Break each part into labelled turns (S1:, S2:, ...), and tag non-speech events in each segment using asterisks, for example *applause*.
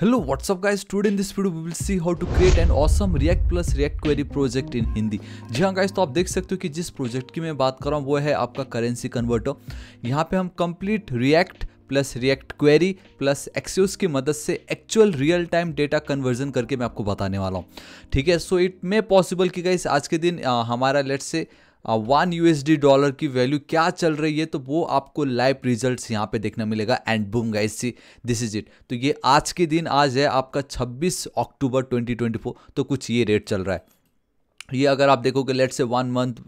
S1: Hello, what's up guys? Today in this video we will see how to create an awesome React plus React query project in Hindi. जी हाँ guys तो आप देख सकते हो कि जिस प्रोजेक्ट की मैं बात कर रहा हूँ वो है आपका करेंसी कन्वर्टर यहाँ पे हम complete react plus react query plus axios की मदद से actual real time data conversion करके मैं आपको बताने वाला हूँ ठीक है सो इट मे पॉसिबल कि गाइस आज के दिन आ, हमारा लेट से वन डी डॉलर की वैल्यू क्या चल रही है तो वो आपको लाइव रिजल्ट्स यहाँ पे देखने मिलेगा and boom guys see this is it तो ये आज के दिन आज है आपका 26 अक्टूबर 2024 तो कुछ ये रेट चल रहा है ये अगर आप देखोगे लेट से वन मंथ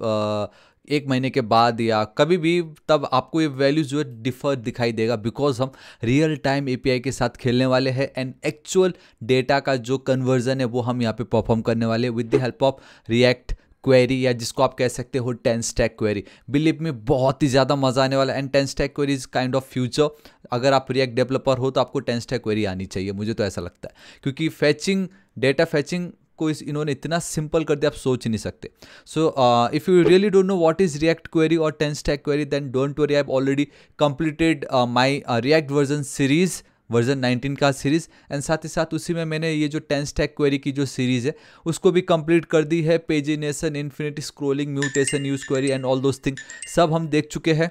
S1: एक महीने के बाद या कभी भी तब आपको ये वैल्यू जो है डिफर दिखाई देगा बिकॉज हम रियल टाइम ए के साथ खेलने वाले हैं एंड एक्चुअल डेटा का जो कन्वर्जन है वो हम यहाँ पे परफॉर्म करने वाले with the help of react query या जिसको आप कह सकते हो टेन स्टैक क्वेरी बिलीव में बहुत ही ज़्यादा मज़ा आने वाला and TanStack query is kind of future अगर आप रिएक्ट डेवलपर हो तो आपको टेन स्टैक क्वेरी आनी चाहिए मुझे तो ऐसा लगता है क्योंकि फैचिंग डेटा फैचिंग को इस इन्होंने इतना सिंपल कर दिया आप सोच नहीं सकते so if you really don't know what is react query और TanStack query then don't worry I have already completed my react version series version 19 का सीरीज़ एंड साथ ही साथ उसी में मैंने ये जो टेन स्टैक क्वेरी की जो सीरीज़ है उसको भी कंप्लीट कर दी है pagination infinity scrolling mutation use query and all those thing सब हम देख चुके हैं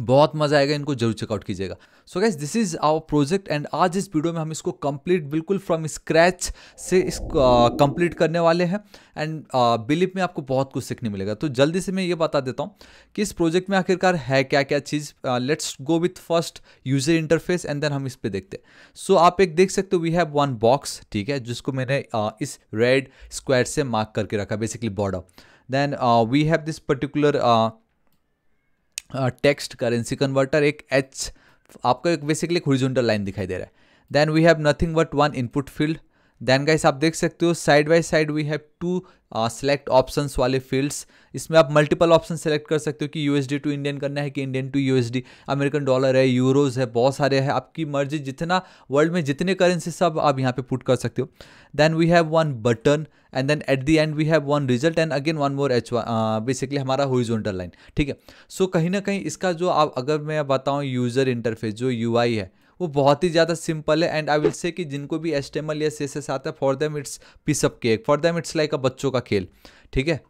S1: बहुत मज़ा आएगा इनको जरूर चेकआउट कीजिएगा so guys this is our project and आज इस वीडियो में हम इसको कंप्लीट बिल्कुल फ्रॉम स्क्रैच से इस कंप्लीट uh, करने वाले हैं एंड बिलीव में आपको बहुत कुछ सीखने मिलेगा तो जल्दी से मैं ये बता देता हूँ कि इस प्रोजेक्ट में आखिरकार है क्या क्या चीज़ let's go with first user interface and then हम इस पर देखते हैं सो so, आप एक देख सकते हो वी हैव वन बॉक्स ठीक है जिसको मैंने uh, इस रेड स्क्वायर से मार्क करके रखा basically border then we have this particular text currency converter एक एच आपको एक बेसिकली हॉरिजॉन्टल लाइन दिखाई दे रहा है then we have nothing but one input field then guys आप देख सकते हो side by side we have two select options वाले फील्ड्स इसमें आप मल्टीपल ऑप्शन सेलेक्ट कर सकते हो कि यूएसडी टू इंडियन करना है कि Indian to USD American dollar है यूरोज है बहुत सारे हैं आपकी मर्जी जितना वर्ल्ड में जितने करेंसी सब आप यहाँ पे पुट कर सकते हो then we have one button and then at the end we have one result and again one more H basically हमारा होरिजोनटल लाइन ठीक है सो so, कहीं ना कहीं इसका जो आप अगर मैं बताऊँ यूज़र इंटरफेस जो यू है वो बहुत ही ज़्यादा सिंपल है एंड आई विल से कि जिनको भी एस या सी एस आता है for them it's piece of cake for them it's like a बच्चों का खेल ठीक है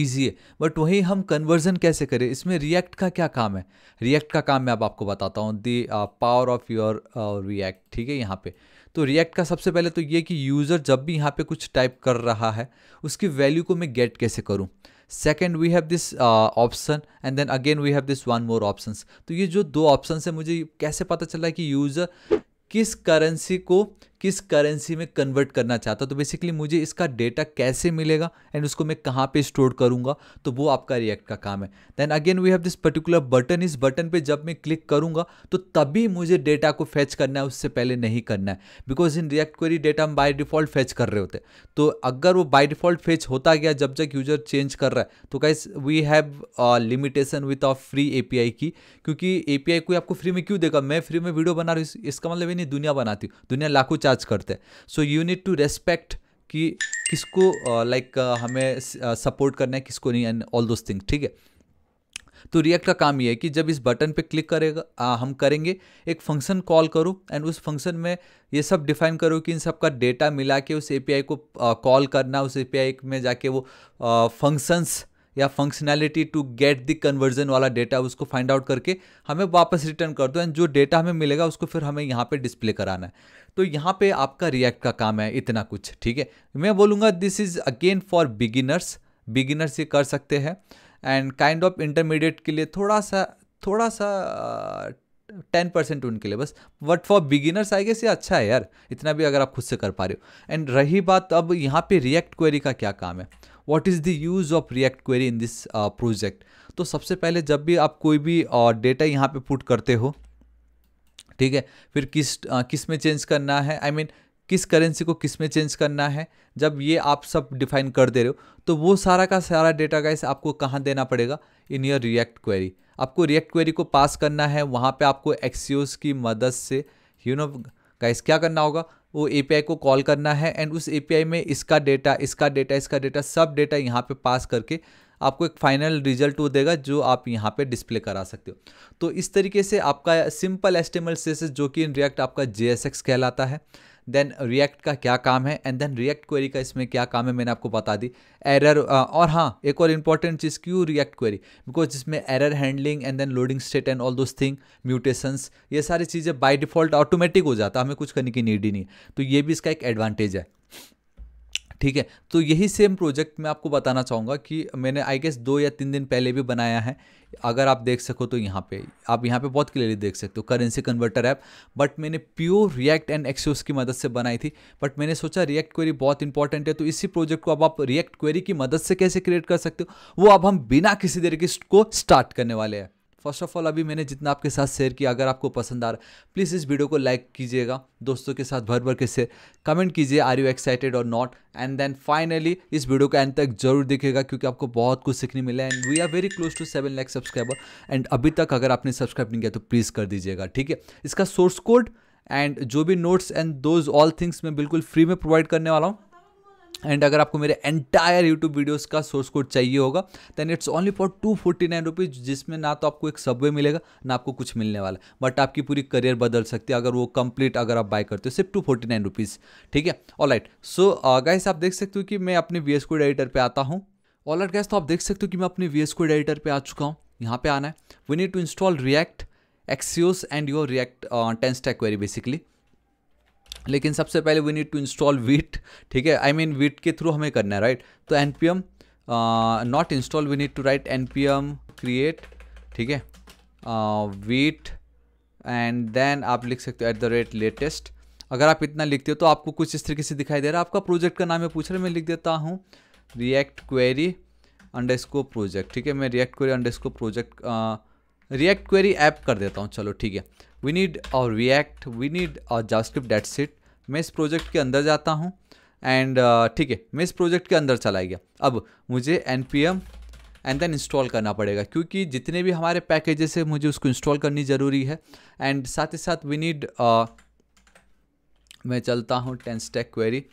S1: ईजी है बट वहीं हम कन्वर्जन कैसे करें इसमें रिएक्ट का क्या काम है रिएक्ट का काम मैं अब आपको बताता हूँ the power of your react ठीक है यहाँ पे तो रिएक्ट का सबसे पहले तो ये कि यूज़र जब भी यहाँ पे कुछ टाइप कर रहा है उसकी वैल्यू को मैं गेट कैसे करूँ second we have this option and then again we have this one more option तो ये जो दो ऑप्शन है मुझे कैसे पता चला कि यूज़र किस करेंसी को किस करेंसी में कन्वर्ट करना चाहता तो बेसिकली मुझे इसका डेटा कैसे मिलेगा एंड उसको मैं कहाँ पे स्टोर करूँगा तो वो आपका रिएक्ट का काम है then again we have this particular button इस बटन पे जब मैं क्लिक करूँगा तो तभी मुझे डेटा को फैच करना है उससे पहले नहीं करना है because in react query data हम बाई डिफ़ॉल्ट फैच कर रहे होते तो अगर वो बाई डिफ़ॉल्ट फैच होता गया जब तक यूजर चेंज कर रहा है तो case we have limitation with of free API की क्योंकि ए कोई आपको फ्री में क्यों देगा मैं फ्री में वीडियो बना रही हूँ इसका मतलब ये नहीं दुनिया बनाती हूँ दुनिया लाखों चार्ज करते हैं so you need to respect कि किसको लाइक uh, like, uh, हमें सपोर्ट uh, करना है किसको नहीं एंड ऑल दोज थिंग ठीक है तो रिएक्ट का काम ये है कि जब इस बटन पे क्लिक करेगा आ, हम करेंगे एक फंक्शन कॉल करूँ एंड उस फंक्शन में ये सब डिफाइन करूँ कि इन सब का डेटा मिला के उस एपीआई को कॉल करना उस एपीआई में जाके वो फंक्शंस या functionality to get the conversion वाला डेटा उसको फाइंड आउट करके हमें वापस रिटर्न कर दो एंड जो डेटा हमें मिलेगा उसको फिर हमें यहाँ पे डिस्प्ले कराना है तो यहाँ पे आपका रिएक्ट का काम है इतना कुछ ठीक है मैं बोलूँगा this is again for beginners beginners ये कर सकते हैं एंड काइंड ऑफ इंटरमीडिएट के लिए थोड़ा सा थोड़ा सा टेन परसेंट उनके लिए बस but for beginners I guess ये अच्छा है यार इतना भी अगर आप खुद से कर पा रहे हो एंड रही बात अब यहाँ पे रिएक्ट क्वेरी का क्या काम है what is the use of react Query in this project तो सबसे पहले जब भी आप कोई भी डेटा uh, यहाँ पे पुट करते हो ठीक है फिर किस uh, किस में चेंज करना है आई I मीन mean, किस करेंसी को किस में चेंज करना है जब ये आप सब डिफाइन कर दे रहे हो तो वो सारा का सारा डेटा गाइस आपको कहाँ देना पड़ेगा इन योर रिएक्ट क्वेरी आपको रिएक्ट क्वेरी को पास करना है वहाँ पे आपको एक्सियोस की मदद से यू नो गाइस क्या करना होगा वो ए को कॉल करना है एंड उस ए में इसका डेटा इसका डेटा इसका डेटा सब डेटा यहाँ पे पास करके आपको एक फाइनल रिजल्ट वो देगा जो आप यहाँ पे डिस्प्ले करा सकते हो तो इस तरीके से आपका सिंपल एस्टिमल सेसेस जो कि इन रिएक्ट आपका जे कहलाता है देन रिएक्ट का क्या काम है एंड देन रिएक्ट क्वेरी का इसमें क्या काम है मैंने आपको बता दी एरर और हाँ एक और इंपॉर्टेंट चीज़ क्यों रिएक्ट क्वेरी बिकॉज जिसमें error handling and then loading state and all those thing mutations ये सारी चीज़ें बाई डिफॉल्ट ऑटोमेटिक हो जाता है हमें कुछ करने की नीड ही नहीं तो ये भी इसका एक एडवांटेज है ठीक है तो यही सेम प्रोजेक्ट मैं आपको बताना चाहूँगा कि मैंने आई गेस दो या तीन दिन पहले भी बनाया है अगर आप देख सको तो यहाँ पे आप यहाँ पे बहुत क्लियरली देख सकते हो करेंसी कन्वर्टर ऐप बट मैंने प्योर रिएक्ट एंड एक्सोस की मदद से बनाई थी बट मैंने सोचा रिएक्ट क्वेरी बहुत इंपॉर्टेंट है तो इसी प्रोजेक्ट को अब आप रिएक्ट क्वेरी की मदद से कैसे क्रिएट कर सकते हो वो अब हम बिना किसी तरीके को स्टार्ट करने वाले हैं फर्स्ट ऑफ ऑल अभी मैंने जितना आपके साथ शेयर किया अगर आपको पसंद आ रहा प्लीज़ इस वीडियो को लाइक कीजिएगा दोस्तों के साथ भर भर के शेयर कमेंट कीजिए आर यू एक्साइटेड और नॉट एंड देन फाइनली इस वीडियो को एंड तक जरूर देखिएगा क्योंकि आपको बहुत कुछ सीखने मिला है and we are very close to seven lakhs subscriber and अभी तक अगर आपने सब्सक्राइब नहीं किया तो प्लीज़ कर दीजिएगा ठीक है इसका सोर्स कोड एंड जो भी notes and those all things मैं बिल्कुल फ्री में प्रोवाइड करने वाला हूँ एंड अगर आपको मेरे एंटायर यूट्यूब वीडियोस का सोर्स कोड चाहिए होगा then it's only for two forty nine rupees जिसमें ना तो आपको एक सबवे मिलेगा ना आपको कुछ मिलने वाला बट आपकी पूरी करियर बदल सकती है अगर वो कंप्लीट अगर आप बाय करते हो सिर्फ टू फोर्टी नाइन रुपीज़ ठीक है ऑल राइट सो गाइस आप देख सकते हो कि मैं अपने वी एस कोड एडिटर पर आता हूँ ऑल राइट गाइस तो आप देख सकते हो कि मैं अपने वी एस कोड एडिटर पर आ चुका हूँ यहाँ पे आना है we need to install React Axios and your React TanStack Query basically लेकिन सबसे पहले we need to install Vite ठीक है आई मीन विट के थ्रू हमें करना है राइट तो N P M not install we need to write N P M create ठीक है विट एंड देन आप लिख सकते हो एट द रेट लेटेस्ट अगर आप इतना लिखते हो तो आपको कुछ इस तरीके से दिखाई दे रहा है आपका प्रोजेक्ट का नाम है पूछ रहे मैं लिख देता हूँ React Query underscore project ठीक है मैं React Query underscore project React Query app कर देता हूँ चलो ठीक है वी नीड और रिएक्ट वी नीड और जावास्क्रिप्ट डेट सिट मैं इस प्रोजेक्ट के अंदर जाता हूँ एंड uh, ठीक है मैं इस प्रोजेक्ट के अंदर चला गया अब मुझे N P M and then install करना पड़ेगा क्योंकि जितने भी हमारे पैकेजेस है मुझे उसको इंस्टॉल करनी ज़रूरी है एंड साथ ही साथ वी नीड uh, मैं चलता हूँ टेन स्टेक क्वेरी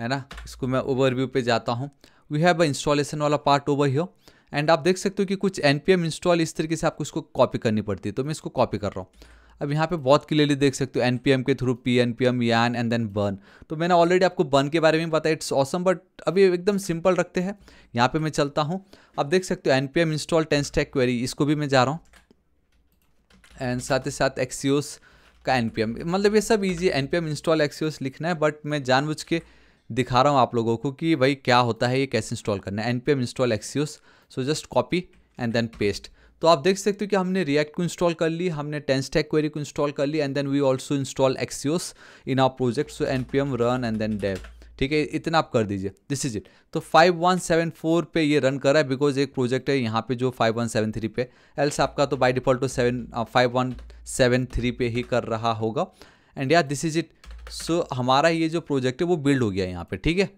S1: है ना इसको मैं ओवरव्यू पे जाता हूँ वी हैव अ इंस्टॉलेशन वाला पार्ट ओवर हियर एंड आप देख सकते हो कि कुछ एन पी एम इंस्टॉल इस तरीके से आपको इसको कॉपी करनी पड़ती है तो मैं इसको कॉपी कर रहा हूँ अब यहाँ पे बहुत क्लियरली देख सकते हो एन पी एम के through P N P M Yarn and then Bun तो मैंने ऑलरेडी आपको बर्न के बारे में बताया इट्स ऑसम बट अभी एकदम सिंपल रखते हैं यहाँ पे मैं चलता हूँ अब देख सकते हो N P M install TanStack Query इसको भी मैं जा रहा हूँ एंड साथ ही साथ एक्सीस का एन पी एम मतलब ये सब easy N P M install Axios लिखना है बट मैं जानबूझ के दिखा रहा हूँ आप लोगों को कि भाई क्या होता है ये कैसे इंस्टॉल करना है N P M install Axios so just copy and then paste तो आप देख सकते हो कि हमने रिएक्ट को इंस्टॉल कर ली हमने टेंसटेक क्वेरी को इंस्टॉल कर ली and then we also install Axios in our project so N P M run and then dev ठीक है इतना आप कर दीजिए दिस इज इट तो 5174 पे ये रन कर रहा है बिकॉज एक प्रोजेक्ट है यहाँ पे जो 5173 पे एल्स आपका तो बाय डिफॉल्ट तो seven five one seven three पे ही कर रहा होगा एंड या दिस इज इट सो हमारा ये जो प्रोजेक्ट है वो बिल्ड हो गया यहाँ पे ठीक है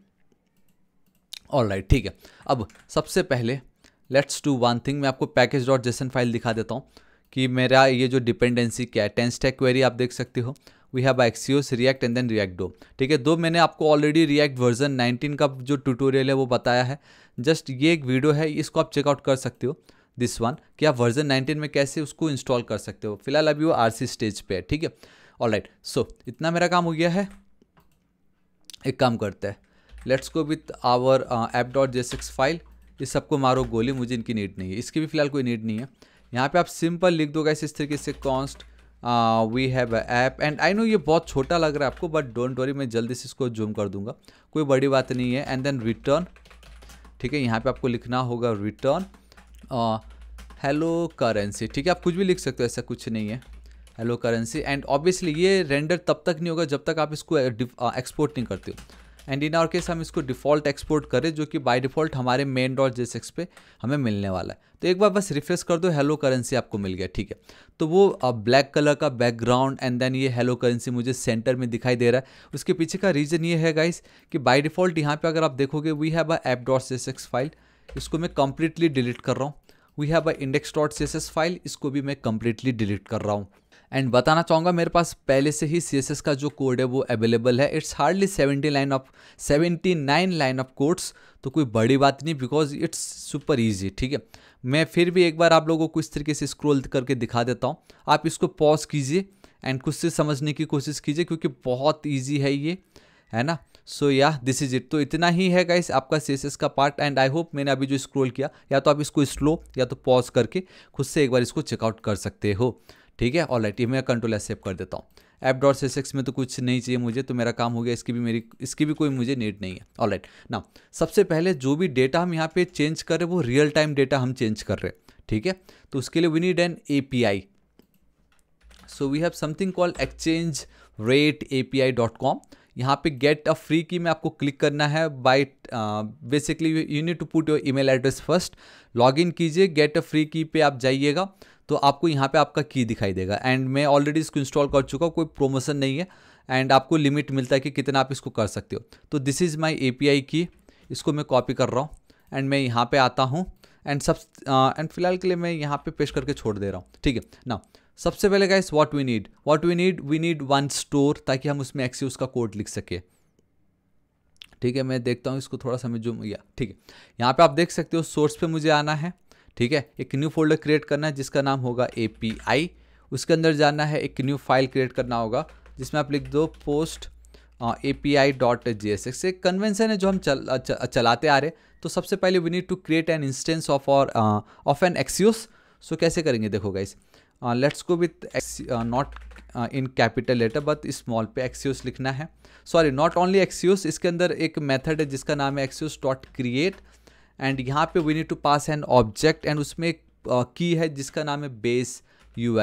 S1: ऑल राइट ठीक है अब सबसे पहले लेट्स डू वन थिंग मैं आपको पैकेज डॉट जेसन फाइल दिखा देता हूँ कि मेरा ये जो डिपेंडेंसी क्या है टेंस टेक क्वेरी आप देख सकते हो we have Axios React and then React DOM ठीक है दो मैंने आपको ऑलरेडी रिएक्ट वर्जन 19 का जो ट्यूटोरियल है वो बताया है जस्ट ये एक वीडियो है इसको आप चेकआउट कर सकते हो दिस वन कि आप वर्जन 19 में कैसे उसको इंस्टॉल कर सकते हो फिलहाल अभी वो आर स्टेज पे है ठीक है ऑल राइट सो इतना मेरा काम हो गया है एक काम करते हैं let's go with our app dot J six file इस सबको मारो गोली मुझे इनकी नीड नहीं है इसकी भी फिलहाल कोई नीड नहीं है यहाँ पे आप सिंपल लिख दोगे इस तरीके से const we have app and I know ये बहुत छोटा लग रहा है आपको बट डोंट वरी मैं जल्दी से इसको जूम कर दूंगा कोई बड़ी बात नहीं है एंड देन रिटर्न ठीक है यहाँ पे आपको लिखना होगा रिटर्न हेलो करेंसी ठीक है आप कुछ भी लिख सकते हो ऐसा कुछ नहीं है हेलो करेंसी एंड ऑब्वियसली ये रेंडर तब तक नहीं होगा जब तक आप इसको एक्सपोर्ट uh, uh, नहीं करते हो एंड इन आवर केस हम इसको डिफ़ॉल्ट एक्सपोर्ट करें जो कि बाय डिफ़ॉल्ट हमारे मेन डॉट जेसेक्स पे हमें मिलने वाला है तो एक बार बस रिफ्रेश कर दो हेलो करेंसी आपको मिल गया ठीक है तो वो ब्लैक कलर का बैकग्राउंड एंड देन ये हेलो करेंसी मुझे सेंटर में दिखाई दे रहा है उसके पीछे का रीज़न ये है गाइस कि बाय डिफ़ॉल्ट यहाँ पर अगर आप देखोगे we have a app dot JSX file इसको मैं कंप्लीटली डिलीट कर रहा हूँ we have a index dot C file इसको भी मैं कंप्लीटली डिलीट कर रहा हूँ एंड बताना चाहूँगा मेरे पास पहले से ही सी का जो कोड है वो अवेलेबल है it's hardly seventy line of seventy nine line of codes तो कोई बड़ी बात नहीं बिकॉज इट्स सुपर ईजी ठीक है मैं फिर भी एक बार आप लोगों को इस तरीके से स्क्रोल करके दिखा देता हूँ आप इसको पॉज कीजिए एंड खुद से समझने की कोशिश कीजिए क्योंकि बहुत ईजी है ये है ना सो या दिस इज इट तो इतना ही है गाइस आपका सी का पार्ट एंड आई होप मैंने अभी जो स्क्रोल किया या तो आप इसको स्लो या तो पॉज करके खुद से एक बार इसको चेकआउट कर सकते हो ठीक है और लाइट ये मैं कंट्रोल एस सेव कर देता हूँ एप डॉट सेक्स में तो कुछ नहीं चाहिए मुझे तो मेरा काम हो गया इसकी भी मेरी इसकी भी कोई मुझे नीड नहीं है ऑल राइट ना सबसे पहले जो भी डेटा हम यहाँ पे चेंज कर रहे हैं वो रियल टाइम डेटा हम चेंज कर रहे हैं ठीक है तो उसके लिए we need an A P I so we have something call exchange rate A P I dot com यहाँ पे गेट अ फ्री की में आपको क्लिक करना है by basically you need to put your email address first in कीजिए get a free की पे आप जाइएगा तो आपको यहाँ पे आपका की दिखाई देगा एंड मैं ऑलरेडी इसको इंस्टॉल कर चुका हूँ कोई प्रोमोशन नहीं है एंड आपको लिमिट मिलता है कि कितना आप इसको कर सकते हो तो this is my A P I key इसको मैं कॉपी कर रहा हूँ एंड मैं यहाँ पर आता हूँ एंड सब एंड फिलहाल के लिए मैं यहाँ पे पेश करके छोड़ दे रहा हूँ ठीक है ना सबसे पहले guys what we need what we need we need one store ताकि हम उसमें एक्सी का कोड लिख सके ठीक है मैं देखता हूँ इसको थोड़ा सा मैं जूम या ठीक है यहाँ पे आप देख सकते हो सोर्स पे मुझे आना है ठीक है एक न्यू फोल्डर क्रिएट करना है जिसका नाम होगा ए उसके अंदर जाना है एक न्यू फाइल क्रिएट करना होगा जिसमें आप लिख दो post A P I dot G S X एक कन्वेंसन है जो हम चल, चल, चलाते आ रहे तो सबसे पहले we need to create an instance of और ऑफ एन एक्सियोस सो कैसे करेंगे देखो guys let's go with not in capital letter but small पे एक्सियोस लिखना है सॉरी नॉट ओनली एक्सियोस इसके अंदर एक मेथड है जिसका नाम है एक्सियोस डॉट क्रिएट एंड यहाँ पे we need to pass an object and उसमें एक की है जिसका नाम है बेस यू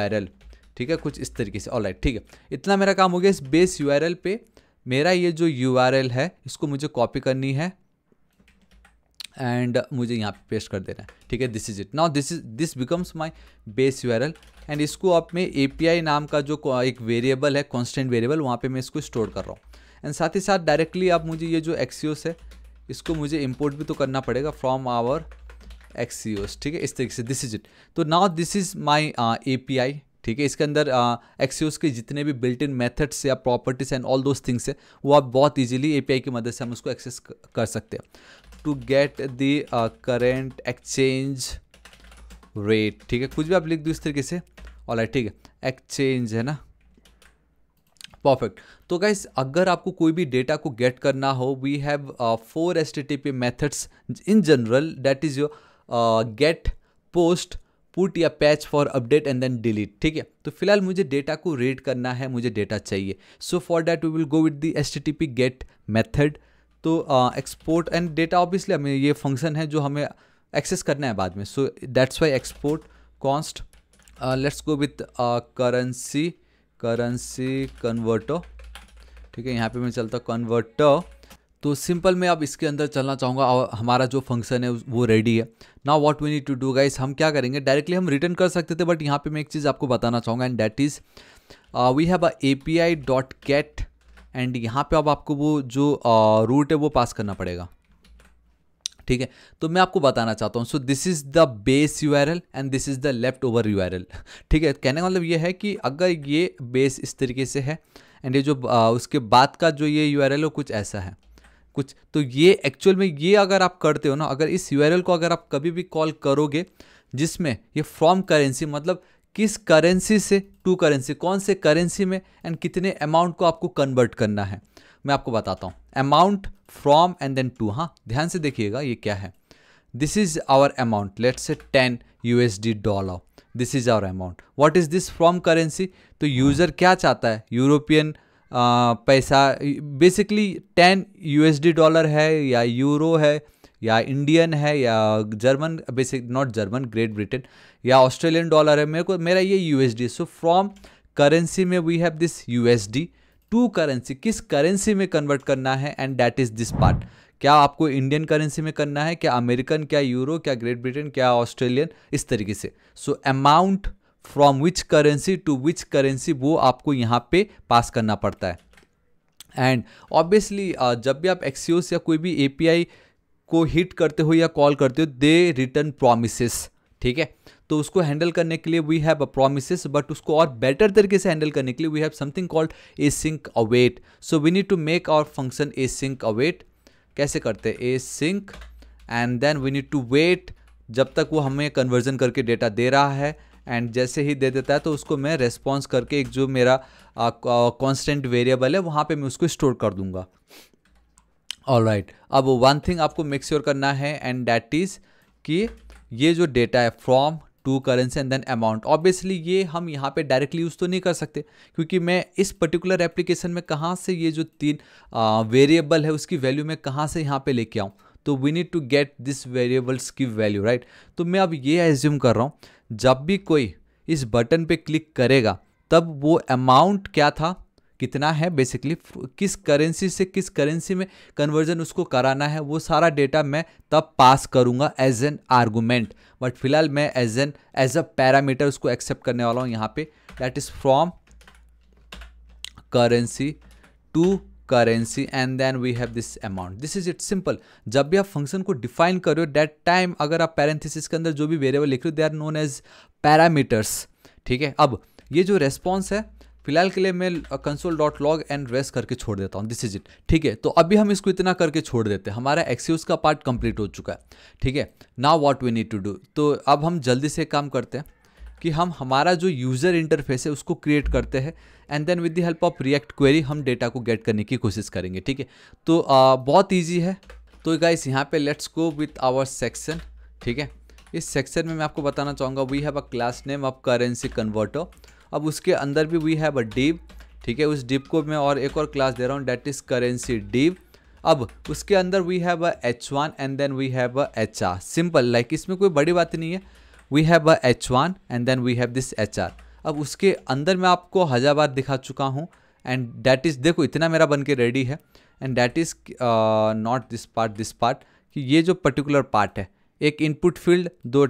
S1: ठीक है कुछ इस तरीके से ऑल राइट ठीक है इतना मेरा काम हो गया इस बेस यू पे मेरा ये जो यू है इसको मुझे कॉपी करनी है एंड मुझे यहाँ पे पेस्ट कर देना है ठीक है this is it now this is this becomes my base U and इसको आप मैं ए नाम का जो एक वेरिएबल है कॉन्स्टेंट वेरिएबल वहाँ पे मैं इसको स्टोर कर रहा हूँ एंड साथ ही साथ डायरेक्टली आप मुझे ये जो एक्सीस है इसको मुझे इम्पोर्ट भी तो करना पड़ेगा फ्रॉम आवर एक्सीस ठीक है इस तरीके से दिस इज इट तो now this is my A P I ठीक है इसके अंदर एक्सीस uh, के जितने भी बिल्ट इन मेथड्स या properties and all those things है वो आप बहुत ईजिली ए पी आई की मदद से हम उसको एक्सेस कर सकते हैं to get the current exchange rate ठीक है कुछ भी आप लिख दो इस तरीके से ऑल ठीक है एक्सचेंज है ना परफेक्ट तो गाइस अगर आपको कोई भी डेटा को गेट करना हो we have four H T T P methods in general that is your get post put या patch for update and then delete ठीक है तो फिलहाल मुझे डेटा को रीड करना है मुझे डेटा चाहिए so for that we will go with the H T T P get method तो एक्सपोर्ट एंड डेटा ऑब्वियसली हमें ये फंक्शन है जो हमें एक्सेस करना है बाद में so that's why export const let's go with currency currency converter ठीक है यहाँ पे मैं चलता हूँ कन्वर्टर तो सिंपल मैं अब इसके अंदर चलना चाहूँगा और हमारा जो फंक्शन है वो रेडी है ना what we need to do guys हम क्या करेंगे डायरेक्टली हम रिटर्न कर सकते थे बट यहाँ पे मैं एक चीज़ आपको बताना चाहूँगा and that is we have a A P I dot cat and यहाँ पे अब आपको वो जो रूट uh, है वो पास करना पड़ेगा ठीक है तो मैं आपको बताना चाहता हूँ so this is the base U R L and this is the left over U R L ठीक है कहने का मतलब ये है कि अगर ये बेस इस तरीके से है एंड ये जो आ, उसके बाद का जो ये यू आर एल कुछ ऐसा है कुछ तो ये एक्चुअल में ये अगर आप करते हो ना अगर इस यू को अगर आप कभी भी कॉल करोगे जिसमें ये फ्रॉम करेंसी मतलब किस करेंसी से टू करेंसी कौन से करेंसी में एंड कितने अमाउंट को आपको कन्वर्ट करना है मैं आपको बताता हूँ amount from and then to हाँ ध्यान से देखिएगा ये क्या है this is our amount let's say ten U S D dollar this is our amount what is this from currency तो यूज़र क्या चाहता है यूरोपियन पैसा बेसिकली टेन यू डॉलर है या यूरो है या इंडियन है या German basic not German Great Britain या ऑस्ट्रेलियन डॉलर है मेरे को मेरा ये यू सो फ्रॉम करेंसी में we have this you to currency किस करेंसी में कन्वर्ट करना है and that is this part क्या आपको इंडियन करेंसी में करना है क्या अमेरिकन क्या यूरो क्या ग्रेट ब्रिटेन क्या ऑस्ट्रेलियन इस तरीके से so amount from which currency to which currency वो आपको यहाँ पे पास करना पड़ता है एंड ऑब्वियसली uh, जब भी आप एक्सियोस या कोई भी ए को हिट करते हो या कॉल करते हो दे रिटर्न प्रोमिसेस ठीक है तो उसको हैंडल करने के लिए we have a promises but उसको और बेटर तरीके से हैंडल करने के लिए we have something called async await so we need to make our function async await कैसे करते async and then we need to wait जब तक वो हमें कन्वर्जन करके डेटा दे रहा है एंड जैसे ही दे देता है तो उसको मैं रेस्पॉन्स करके एक जो मेरा कॉन्स्टेंट वेरिएबल है वहाँ पे मैं उसको स्टोर कर दूँगा ऑल राइट अब वन थिंग आपको मेक श्योर sure करना है एंड डैट इज़ कि ये जो डेटा है from to currency and then amount obviously ये हम यहाँ पे डायरेक्टली यूज़ तो नहीं कर सकते क्योंकि मैं इस पर्टिकुलर एप्लीकेशन में कहाँ से ये जो तीन वेरिएबल है उसकी वैल्यू मैं कहाँ से यहाँ पे लेके आऊँ तो we need to get this variables की वैल्यू राइट तो मैं अब ये एज्यूम कर रहा हूँ जब भी कोई इस बटन पर क्लिक करेगा तब वो अमाउंट क्या था कितना है बेसिकली किस करेंसी से किस करेंसी में कन्वर्जन उसको कराना है वो सारा डेटा मैं तब पास करूंगा एज एन आर्गूमेंट बट फिलहाल मैं as an as a parameter उसको एक्सेप्ट करने वाला हूँ यहाँ पे that is from currency to currency and then we have this amount this is it simple जब भी आप फंक्शन को डिफाइन करो डेट टाइम अगर आप पैरेंथिस के अंदर जो भी वेरिएबल लिख रहे हो they are known as parameters ठीक है अब ये जो रेस्पॉन्स है फिलहाल के लिए मैं console dot log and res करके छोड़ देता हूँ दिस इज इट ठीक है तो अभी हम इसको इतना करके छोड़ देते हैं हमारा एक्सीज का पार्ट कंप्लीट हो चुका है ठीक है now what we need to do तो अब हम जल्दी से काम करते हैं कि हम हमारा जो यूज़र इंटरफेस है उसको क्रिएट करते हैं and then with the help of react Query हम डेटा को गेट करने की कोशिश करेंगे ठीक है तो आ, बहुत ईजी है तो गाइस यहाँ पे let's go with our section ठीक है इस सेक्शन में मैं आपको बताना चाहूँगा we have a class name of currency converter अब उसके अंदर भी वी हैव अ डीप ठीक है उस डीप को मैं और एक और क्लास दे रहा हूँ डेट इज़ करेंसी डीप अब उसके अंदर we have a H one and then we have a H R simple like इसमें कोई बड़ी बात नहीं है we have a H one and then we have this H R अब उसके अंदर मैं आपको हज़ार बार दिखा चुका हूँ एंड डैट इज़ देखो इतना मेरा बन के रेडी है and that is not this part this part कि ये जो पर्टिकुलर पार्ट है एक इनपुट फील्ड दो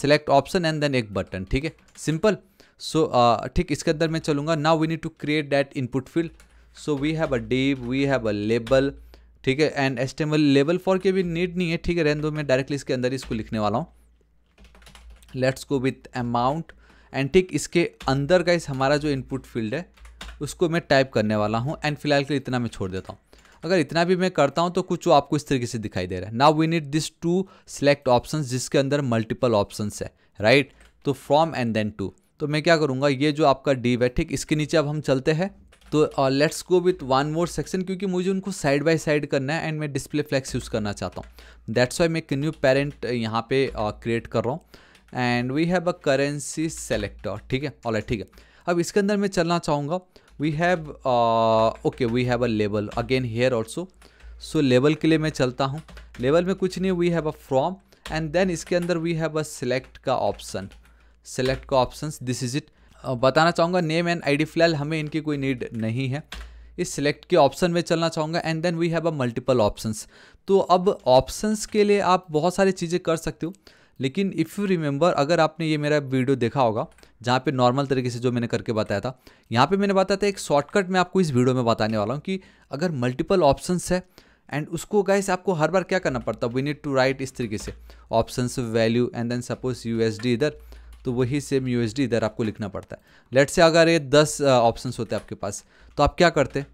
S1: सिलेक्ट ऑप्शन एंड देन एक बटन ठीक है सिंपल सो uh, ठीक इसके अंदर मैं चलूँगा now we need to create that input field so we have a div we have a label ठीक है एंड एस्टेमल लेबल फॉर के भी नीड नहीं है ठीक है रहने दो मैं डायरेक्टली इसके अंदर इसको लिखने वाला हूँ let's go with amount and ठीक इसके अंदर का इस हमारा जो इनपुट फील्ड है उसको मैं टाइप करने वाला हूँ एंड फिलहाल के लिए इतना मैं छोड़ देता हूँ अगर इतना भी मैं करता हूँ तो कुछ आपको इस तरीके से दिखाई दे रहा है now we need this to select option जिसके अंदर मल्टीपल ऑप्शन है राइट right? तो फ्रॉम एंड देन टू तो मैं क्या करूँगा ये जो आपका डी है ठीक इसके नीचे अब हम चलते हैं तो let's go with one more section क्योंकि मुझे उनको साइड बाई साइड करना है एंड मैं डिस्प्ले फ्लैक्स यूज़ करना चाहता हूँ दैट्स वाई मैं एक न्यू पेरेंट यहाँ पे क्रिएट uh, कर रहा हूँ and we have a currency selector ठीक है ऑल ठीक है अब इसके अंदर मैं चलना चाहूँगा we have okay we have a label again here also so label के लिए मैं चलता हूँ लेबल में कुछ नहीं we have a from and then इसके अंदर वी हैव अ सेलेक्ट का ऑप्शन सेलेक्ट का ऑप्शन दिस इज इट बताना चाहूँगा नेम एंड आईडी फिलहाल हमें इनकी कोई नीड नहीं है इस सेलेक्ट के ऑप्शन में चलना चाहूँगा and then we have a multiple options तो अब ऑप्शंस के लिए आप बहुत सारी चीज़ें कर सकते हो लेकिन इफ़ यू रिमेंबर अगर आपने ये मेरा वीडियो देखा होगा जहाँ पे नॉर्मल तरीके से जो मैंने करके बताया था यहाँ पे मैंने बताया था एक शॉर्टकट मैं आपको इस वीडियो में बताने वाला हूँ कि अगर मल्टीपल ऑप्शंस है एंड उसको गैस आपको हर बार क्या करना पड़ता है वी नीड टू राइट इस तरीके से options value and then suppose you इधर तो वही सेम यू इधर आपको लिखना पड़ता है लेट से अगर ये दस ऑप्शन होते आपके पास तो आप क्या करते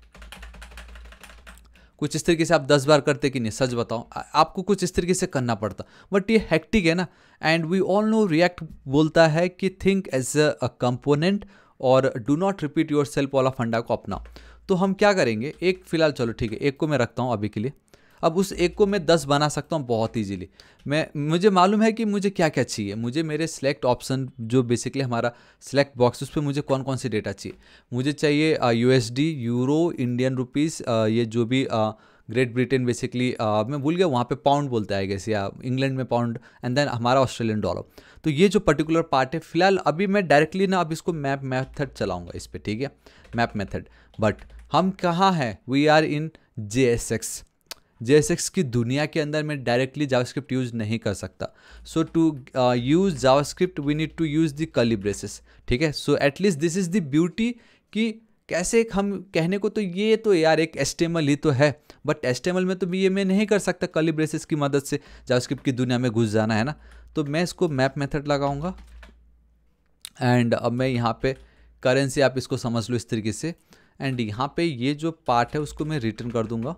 S1: कुछ इस तरीके से आप दस बार करते कि नहीं सच बताओ आपको कुछ इस तरीके से करना पड़ता बट ये हैक्टिक है ना and we all know React बोलता है कि थिंक एज अ कंपोनेंट और do not repeat yourself वाला फंडा को अपनाओ तो हम क्या करेंगे एक फ़िलहाल चलो ठीक है एक को मैं रखता हूँ अभी के लिए अब उस एक को मैं दस बना सकता हूँ बहुत ईजिली मैं मुझे मालूम है कि मुझे क्या क्या चाहिए मुझे मेरे सेलेक्ट ऑप्शन जो बेसिकली हमारा सेलेक्ट बॉक्स उस पर मुझे कौन कौन से डेटा चाहिए मुझे चाहिए यू यूरो इंडियन रुपीज़ ये जो भी आ, ग्रेट ब्रिटेन बेसिकली मैं भूल गया वहाँ पे पाउंड बोलता है कैसे या इंग्लैंड में पाउंड एंड देन हमारा ऑस्ट्रेलियन डॉलर तो ये जो पर्टिकुलर पार्ट है फिलहाल अभी मैं डायरेक्टली ना अब इसको मैप मेथड चलाऊंगा इस पर ठीक है मैप मेथड बट हम कहाँ हैं we are in J S X JSX की दुनिया के अंदर मैं डायरेक्टली जावास्क्रिप्ट यूज़ नहीं कर सकता so to use JavaScript we need to use the curly braces ठीक है so at least this is the beauty कि कैसे हम कहने को तो ये तो यार एक एस्टेमल ही तो है बट एस्टेमल में तो भी ये मैं नहीं कर सकता कली ब्रेसेस की मदद से जावास्क्रिप्ट की दुनिया में घुस जाना है ना तो मैं इसको मैप मेथड लगाऊंगा एंड अब मैं यहाँ पे करेंसी आप इसको समझ लो इस तरीके से एंड यहाँ पे ये जो पार्ट है उसको मैं रिटर्न कर दूंगा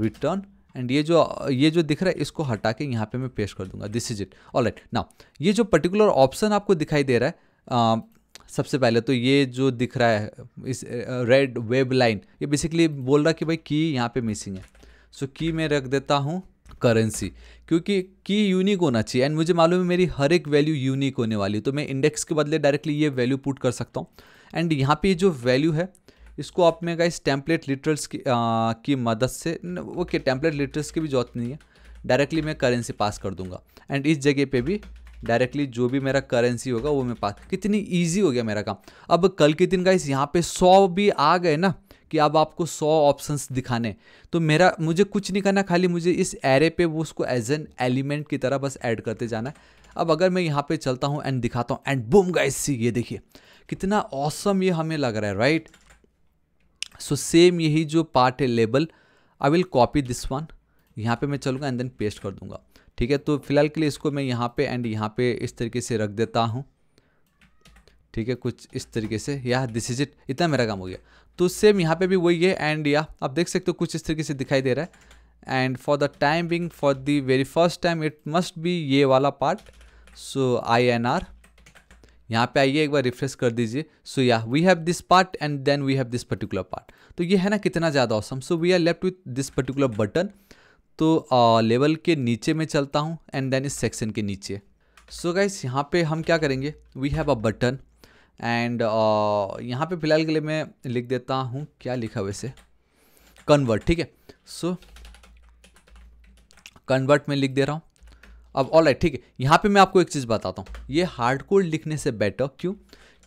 S1: रिटर्न एंड ये जो ये जो दिख रहा है इसको हटा के यहाँ पे मैं पेश कर दूंगा this is it all right now ये जो पर्टिकुलर ऑप्शन आपको दिखाई दे रहा है आ, सबसे पहले तो ये जो दिख रहा है इस रेड वेब लाइन ये बेसिकली बोल रहा है कि भाई की यहाँ पे मिसिंग है सो so, की मैं रख देता हूँ करेंसी क्योंकि की यूनिक होना चाहिए एंड मुझे मालूम है मेरी हर एक वैल्यू यूनिक होने वाली तो मैं इंडेक्स के बदले डायरेक्टली ये वैल्यू पुट कर सकता हूँ एंड यहाँ पे जो वैल्यू है इसको आप में गाइस टेम्पलेट लिटरल्स की, की मदद से ओके टेम्पलेट लिटरल्स की भी जरूरत नहीं है डायरेक्टली मैं करेंसी पास कर दूंगा एंड इस जगह पे भी डायरेक्टली जो भी मेरा करेंसी होगा वो मैं पास कितनी ईजी हो गया मेरा काम अब कल के दिन गाइस यहाँ पर सौ भी आ गए ना कि अब आपको सौ ऑप्शंस दिखाने तो मेरा मुझे कुछ नहीं करना खाली मुझे इस एरे पे वो उसको एज एन एलिमेंट की तरह बस ऐड करते जाना है अब अगर मैं यहाँ पे चलता हूँ एंड दिखाता हूँ एंड बुम गाइस सी ये देखिए कितना औसम ये हमें लग रहा है राइट सो सेम यही जो पार्ट है label I will copy this one यहाँ पे मैं चलूँगा एंड देन पेस्ट कर दूँगा ठीक है तो फिलहाल के लिए इसको मैं यहाँ पे एंड यहाँ पे इस तरीके से रख देता हूँ ठीक है कुछ इस तरीके से या दिस इज इट इतना मेरा काम हो गया तो सेम यहाँ पे भी वही है एंड या आप देख सकते हो कुछ इस तरीके से दिखाई दे रहा है and for the time being for the very first time it must be ये वाला पार्ट सो आई एन आर यहाँ पे आइए एक बार रिफ्रेश कर दीजिए सो या we have this part and then we have this particular part तो ये है ना कितना ज़्यादा awesome so we are left with this particular button तो लेवल uh, के नीचे में चलता हूँ एंड देन इस सेक्शन के नीचे सो गाइस यहाँ पे हम क्या करेंगे we have a button and यहाँ पे फ़िलहाल के लिए मैं लिख देता हूँ क्या लिखा वैसे कन्वर्ट ठीक है सो कन्वर्ट में लिख दे रहा हूँ अब ऑल राइट ठीक है यहाँ पे मैं आपको एक चीज़ बताता हूँ ये हार्ड कोड लिखने से बेटर क्यों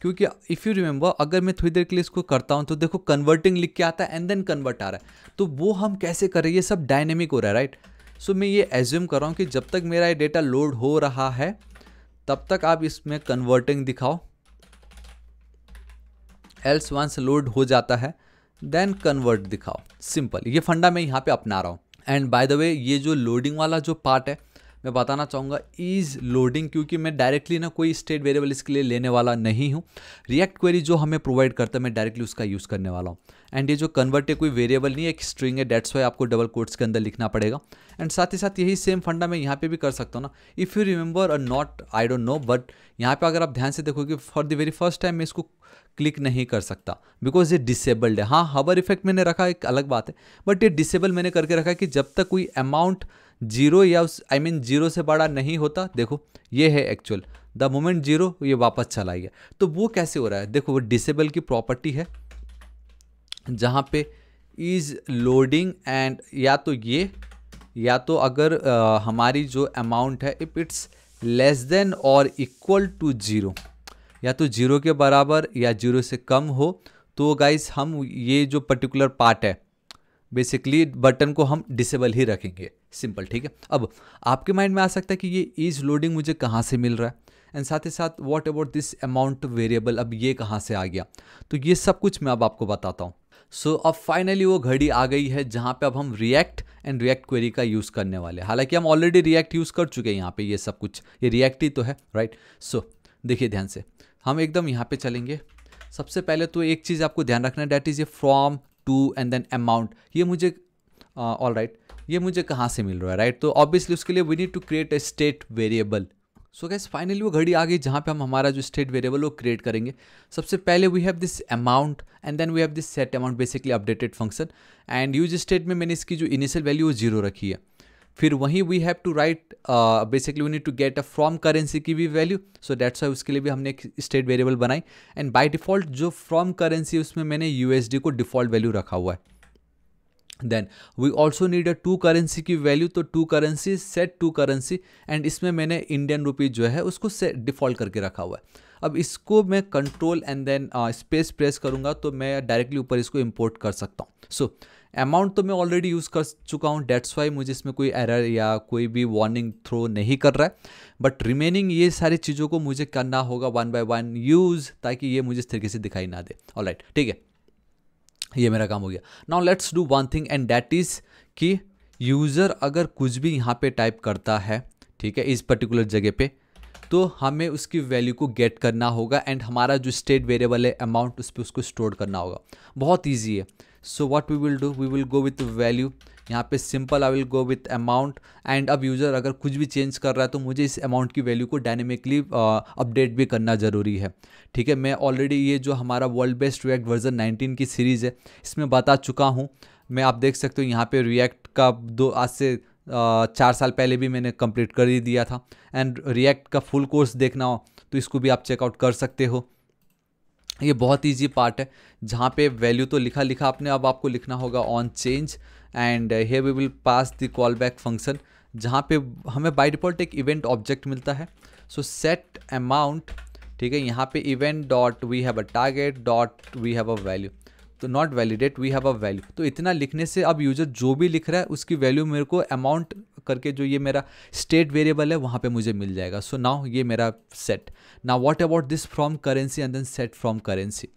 S1: क्योंकि इफ़ यू रिमेंबर अगर मैं थोड़ी देर के लिए इसको करता हूँ तो देखो कन्वर्टिंग लिख के आता है एंड देन कन्वर्ट आ रहा है तो वो हम कैसे करें ये सब डायनेमिक हो रहा है राइट सो मैं ये एज्यूम कर रहा हूँ कि जब तक मेरा ये डेटा लोड हो रहा है तब तक आप इसमें कन्वर्टिंग दिखाओ एल्स वंस लोड हो जाता है देन कन्वर्ट दिखाओ सिंपल ये फंडा मैं यहाँ पे अपना रहा हूँ एंड बाय द वे ये जो लोडिंग वाला जो पार्ट है मैं बताना चाहूँगा इज़ लोडिंग क्योंकि मैं डायरेक्टली ना कोई स्टेट वेरिएबल इसके लिए लेने वाला नहीं हूँ रिएक्ट क्वेरी जो हमें प्रोवाइड करता है मैं डायरेक्टली उसका यूज़ करने वाला हूँ एंड ये जो कन्वर्ट है कोई वेरिएबल नहीं एक स्ट्रिंग है डेट्स वाई आपको डबल कोर्ट्स के अंदर लिखना पड़ेगा एंड साथ ही साथ यही सेम फंडा मैं यहाँ पे भी कर सकता हूँ ना if you remember a not I don't know but यहाँ पे अगर आप ध्यान से देखोगे for the very first time मैं इसको क्लिक नहीं कर सकता बिकॉज ये डिसेबल्ड है हाँ हबर इफेक्ट मैंने रखा एक अलग बात है बट ये डिसेबल मैंने करके रखा है कि जब तक कोई अमाउंट जीरो या उस I I mean mean, zero से बड़ा नहीं होता देखो ये है एक्चुअल द मोमेंट जीरो ये वापस चला गया तो वो कैसे हो रहा है देखो वो डिसेबल की प्रॉपर्टी है जहाँ पे इज़ लोडिंग एंड या तो ये या तो अगर आ, हमारी जो अमाउंट है इफ़ इट्स लेस देन और इक्वल टू ज़ीरो या तो ज़ीरो के बराबर या ज़ीरो से कम हो तो गाइज हम ये जो पर्टिकुलर पार्ट है बेसिकली बटन को हम डिसेबल ही रखेंगे सिंपल ठीक है अब आपके माइंड में आ सकता है कि ये इज लोडिंग मुझे कहाँ से मिल रहा है एंड साथ ही साथ what about this amount variable अब ये कहाँ से आ गया तो ये सब कुछ मैं अब आपको बताता हूँ सो so, अब फाइनली वो घड़ी आ गई है जहाँ पे अब हम रिएक्ट एंड रिएक्ट क्वेरी का यूज़ करने वाले हालांकि हम ऑलरेडी रिएक्ट यूज़ कर चुके हैं यहाँ पे ये सब कुछ ये रिएक्ट ही तो है राइट सो so, देखिए ध्यान से हम एकदम यहाँ पे चलेंगे सबसे पहले तो एक चीज़ आपको ध्यान रखना है डैट इज़ ये from to and then amount ये मुझे ऑल uh, राइट ये मुझे कहाँ से मिल रहा है राइट तो ऑब्वियसली उसके लिए we need to create a state variable so guys finally वो घड़ी आ गई जहाँ पे हम हमारा जो स्टेट वेरिएबल वो क्रिएट करेंगे सबसे पहले we have this amount and then we have this set amount basically updated function and use state में मैंने इसकी जो इनिशियल वैल्यू वो जीरो रखी है फिर वहीं we have to write basically we need to get a from currency की भी वैल्यू सो डेट्स वाई उसके लिए भी हमने एक स्टेट वेरिएबल बनाई एंड बाय डिफॉल्ट जो फ्रॉम करेंसी उसमें मैंने यूएसडी को डिफॉल्ट वैल्यू रखा हुआ है then we also need a to currency की वैल्यू तो to currency set to currency and इसमें मैंने इंडियन रुपीज जो है उसको सेट डिफ़ॉल्ट करके रखा हुआ है अब इसको मैं control and then space press करूंगा तो मैं डायरेक्टली ऊपर इसको इम्पोर्ट कर सकता हूँ सो so, अमाउंट तो मैं ऑलरेडी यूज़ कर चुका हूँ डेट्स वाई मुझे इसमें कोई एरर या कोई भी वार्निंग थ्रो नहीं कर रहा है बट रिमेनिंग ये सारी चीज़ों को मुझे करना होगा वन बाय वन यूज़ ताकि ये मुझे इस तरीके से दिखाई ना दे ऑल राइट ठीक है ये मेरा काम हो गया now let's do one thing and that is कि यूज़र अगर कुछ भी यहाँ पे टाइप करता है ठीक है इस पर्टिकुलर जगह पे तो हमें उसकी वैल्यू को गेट करना होगा एंड हमारा जो स्टेट वेरिएबल है अमाउंट उस पर उसको स्टोर करना होगा बहुत ईजी है so what we will do we will go with value यहाँ पे simple I will go with amount and अब यूज़र अगर कुछ भी चेंज कर रहा है तो मुझे इस अमाउंट की वैल्यू को डायनेमिकली अपडेट uh, भी करना ज़रूरी है ठीक है मैं ऑलरेडी ये जो हमारा वर्ल्ड बेस्ट रिएक्ट वर्जन 19 की सीरीज़ है इसमें बता चुका हूँ मैं आप देख सकते हो यहाँ पे रिएक्ट का दो आज से uh, चार साल पहले भी मैंने कंप्लीट कर ही दिया था एंड रिएक्ट का फुल कोर्स देखना हो तो इसको भी आप चेकआउट कर सकते हो ये बहुत ईजी पार्ट है जहाँ पे वैल्यू तो लिखा लिखा आपने अब आपको लिखना होगा on change and hey we will pass the callback function जहाँ पे हमें बाई डिफ़ॉल्ट एक इवेंट ऑब्जेक्ट मिलता है सो सेट अमाउंट ठीक है यहाँ पे event dot we have a target dot we have a value तो not validate we have a value तो इतना लिखने से अब यूजर जो भी लिख रहा है उसकी वैल्यू मेरे को अमाउंट करके जो ये मेरा स्टेट वेरिएबल है वहाँ पे मुझे मिल जाएगा सो so नाउ ये मेरा सेट ना what about this from currency and then set from currency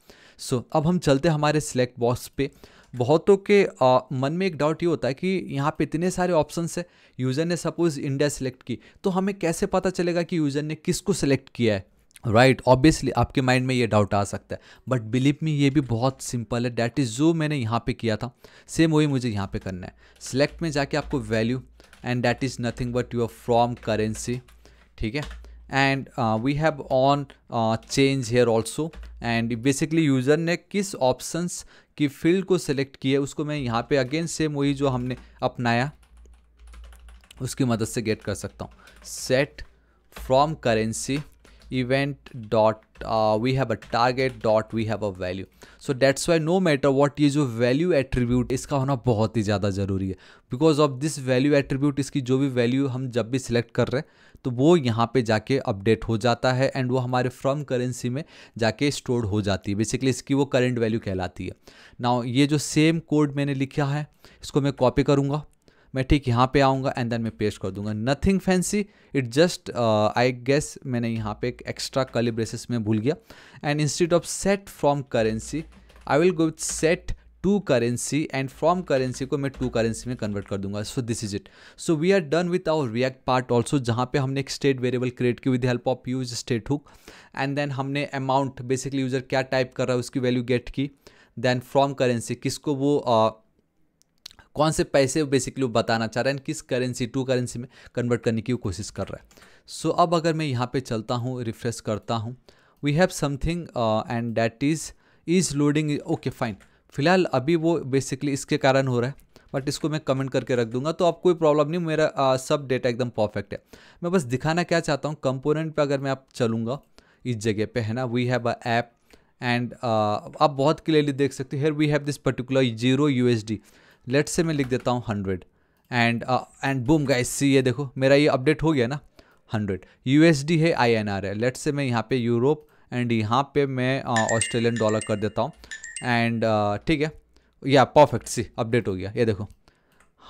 S1: so अब हम चलते हैं हमारे सिलेक्ट बॉक्स पे बहुतों के आ, मन में एक डाउट ये होता है कि यहाँ पे इतने सारे ऑप्शंस है यूज़र ने सपोज इंडिया सेलेक्ट की तो हमें कैसे पता चलेगा कि यूज़र ने किसको सेलेक्ट किया है राइट right, ऑब्वियसली आपके माइंड में ये डाउट आ सकता है बट बिलीव में ये भी बहुत सिंपल है डैट इज़ जो मैंने यहाँ पे किया था सेम वही मुझे यहाँ पे करना है सिलेक्ट में जाके आपको value and that is nothing but your from currency ठीक है and we have on change here also and basically user ने किस ऑप्शंस की फील्ड को सिलेक्ट किया उसको मैं यहाँ पे अगेन सेम वही जो हमने अपनाया उसकी मदद से गेट कर सकता हूँ set from currency event dot uh, we have a target dot we have a value so that's why no matter what ये जो value attribute इसका होना बहुत ही ज़्यादा ज़रूरी है because of this value attribute इसकी जो भी value हम जब भी select कर रहे हैं तो वो यहाँ पे जाके अपडेट हो जाता है एंड वो हमारे फ्रॉम करेंसी में जाके स्टोर्ड हो जाती है बेसिकली इसकी वो करेंट वैल्यू कहलाती है नाउ ये जो सेम कोड मैंने लिखा है इसको मैं कॉपी करूँगा मैं ठीक यहाँ पे आऊँगा एंड देन मैं पेस्ट कर दूंगा nothing fancy it just I guess मैंने यहाँ पे एक एक्स्ट्रा कलिब्रेसिस में भूल गया and instead of set from currency I will go with set to currency and from currency को मैं टू करेंसी में कन्वर्ट कर दूंगा so this is it so we are done with our React part also जहाँ पे हमने एक state variable create की with help of use state hook and then हमने अमाउंट बेसिकली यूजर क्या टाइप कर रहा है उसकी वैल्यू गेट की देन फ्रॉम करेंसी किसको वो uh, कौन से पैसे बेसिकली वो बताना चाह रहे हैं किस करेंसी टू करेंसी में कन्वर्ट करने की कोशिश कर रहा है सो so, अब अगर मैं यहाँ पे चलता हूँ रिफ्रेश करता हूँ we have something and that is is loading okay fine फिलहाल अभी वो बेसिकली इसके कारण हो रहा है बट इसको मैं कमेंट करके रख दूंगा तो आप कोई प्रॉब्लम नहीं मेरा आ, uh, सब डेटा एकदम परफेक्ट है मैं बस दिखाना क्या चाहता हूँ कंपोनेंट पे अगर मैं आप चलूँगा इस जगह पे है ना we have a app and आप बहुत क्लियरली देख सकते हो here we have this particular zero U S D let's say मैं लिख देता हूँ hundred and and boom guys see ये देखो मेरा ये अपडेट हो गया ना हंड्रेड यू है आई एन आर है लेट से मैं यहाँ पे यूरोप एंड यहाँ पे मैं ऑस्ट्रेलियन uh, डॉलर कर देता हूँ एंड uh, ठीक है या परफेक्ट सी अपडेट हो गया ये देखो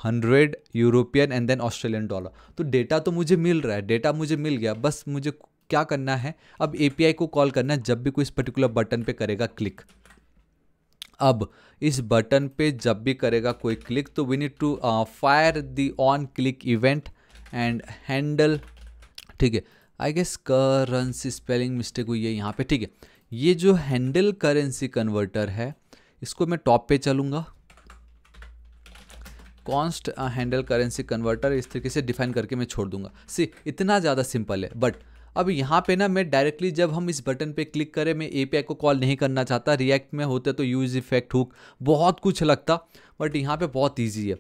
S1: hundred European and then Australian dollar तो डेटा तो मुझे मिल रहा है डेटा मुझे मिल गया बस मुझे क्या करना है अब ए को कॉल करना है जब भी कोई इस पर्टिकुलर बटन पे करेगा क्लिक अब इस बटन पे जब भी करेगा कोई क्लिक तो we need to fire the on click event and handle ठीक है I guess currency spelling mistake हुई है यहाँ पे ठीक है ये जो हैंडल करेंसी कन्वर्टर है इसको मैं टॉप पे चलूँगा कॉन्स्ट हैंडल करेंसी कन्वर्टर इस तरीके से डिफाइन करके मैं छोड़ दूंगा सी इतना ज़्यादा सिंपल है बट अब यहाँ पे ना मैं डायरेक्टली जब हम इस बटन पे क्लिक करें मैं ए को कॉल नहीं करना चाहता रिएक्ट में होते तो यूज इफेक्ट हुक बहुत कुछ लगता बट यहाँ पे बहुत ईजी है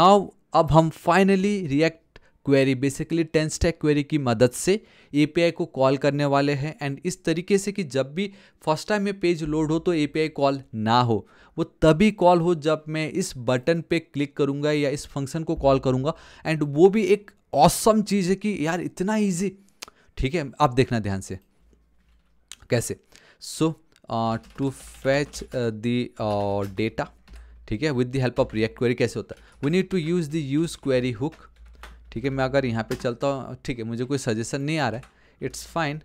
S1: नाउ अब हम finally React query basically TanStack query की मदद से ए को कॉल करने वाले हैं एंड इस तरीके से कि जब भी फर्स्ट टाइम ये पेज लोड हो तो ए कॉल ना हो वो तभी कॉल हो जब मैं इस बटन पे क्लिक करूँगा या इस फंक्शन को कॉल करूँगा एंड वो भी एक औसम चीज़ है कि यार इतना ईजी ठीक है अब देखना ध्यान से कैसे so to fetch the data ठीक है with the help of react query कैसे होता है we need to use the use query hook ठीक है मैं अगर यहाँ पे चलता हूँ ठीक है मुझे कोई सजेशन नहीं आ रहा है it's fine